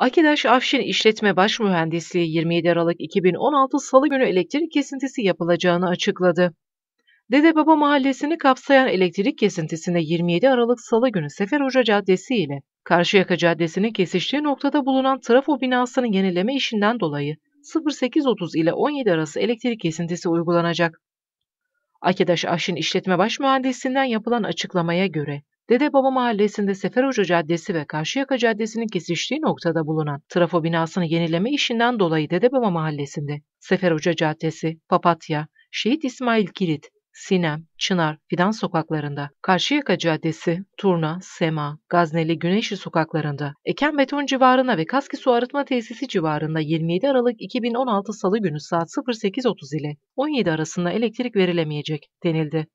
Akidaş Afşin İşletme Baş Mühendisliği 27 Aralık 2016 Salı günü elektrik kesintisi yapılacağını açıkladı. Dede Baba Mahallesi'ni kapsayan elektrik kesintisinde 27 Aralık Salı günü Sefer Hoca Caddesi ile Karşıyaka Caddesi'nin kesiştiği noktada bulunan trafo binasının yenileme işinden dolayı 08.30 ile 17 arası elektrik kesintisi uygulanacak. Akedaş Afşin İşletme Baş Mühendisinden yapılan açıklamaya göre Dede Baba Mahallesi'nde Sefer Hoca Caddesi ve Karşıyaka Caddesi'nin kesiştiği noktada bulunan trafo binasını yenileme işinden dolayı Dede Baba Mahallesi'nde Sefer Hoca Caddesi, Papatya, Şehit İsmail Kilit, Sinem, Çınar, Fidan sokaklarında, Karşıyaka Caddesi, Turna, Sema, Gazneli, Güneşli sokaklarında, Eken Beton civarına ve Kaski Su Arıtma Tesisi civarında 27 Aralık 2016 Salı günü saat 08.30 ile 17 arasında elektrik verilemeyecek denildi.